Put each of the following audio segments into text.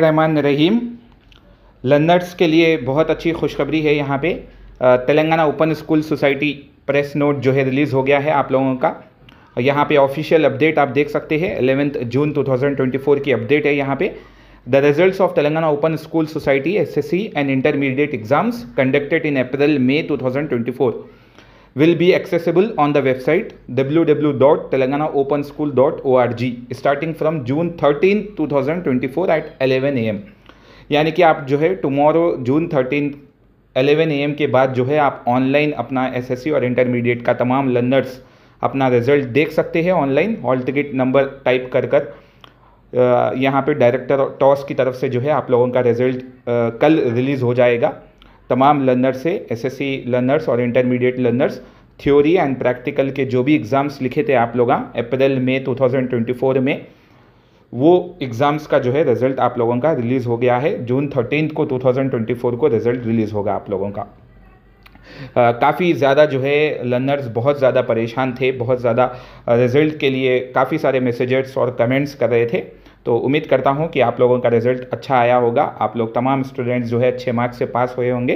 रहमान रहीम learners के लिए बहुत अच्छी खुशखबरी है यहाँ पे Telangana open school society press note जो है रिलीज़ हो गया है आप लोगों का यहाँ पे ऑफिशियल अपडेट आप देख सकते हैं एलेवेंथ जून 2024 की अपडेट है यहाँ पे the results of Telangana open school society SSC and intermediate exams conducted in April May two will be accessible on the website www.telanganaopenschool.org starting from June 13, 2024 at 11 am. यानी कि आप जो है tomorrow June eleven A M के बाद जो है आप ऑनलाइन अपना एस एस सी और इंटरमीडिएट का तमाम लर्नर्स अपना रिजल्ट देख सकते हैं online hall ticket number type कर कर यहाँ पे डायरेक्टर टॉस की तरफ से जो है आप लोगों का रिजल्ट कल रिलीज़ हो जाएगा तमाम लर्नर से एसएससी लर्नर्स और intermediate learners theory and practical के जो भी एग्ज़ाम्स लिखे थे आप लोग अप्रैल ट्वेंटी 2024 में वो एग्ज़ाम्स का जो है रिजल्ट आप लोगों का रिलीज़ हो गया है जून थर्टीन को 2024 को रिजल्ट रिलीज़ होगा आप लोगों का काफ़ी ज़्यादा जो है लर्नर्स बहुत ज़्यादा परेशान थे बहुत ज़्यादा रिजल्ट के लिए काफ़ी सारे मैसेजेस और कमेंट्स कर रहे थे तो उम्मीद करता हूँ कि आप लोगों का रिजल्ट अच्छा आया होगा आप लोग तमाम स्टूडेंट्स जो है अच्छे मार्क्स से पास हुए होंगे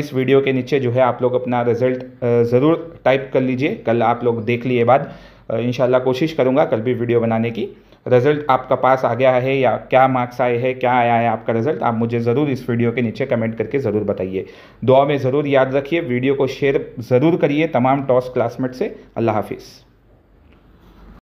इस वीडियो के नीचे जो है आप लोग अपना रिजल्ट ज़रूर टाइप कर लीजिए कल आप लोग देख लिए बाद इन कोशिश करूँगा कल भी वीडियो बनाने की रिजल्ट आपका पास आ गया है या क्या मार्क्स आए हैं क्या आया है आपका रिजल्ट आप मुझे ज़रूर इस वीडियो के नीचे कमेंट करके ज़रूर बताइए दुआ में ज़रूर याद रखिए वीडियो को शेयर ज़रूर करिए तमाम टॉस क्लासमेट से अल्लाह हाफिज़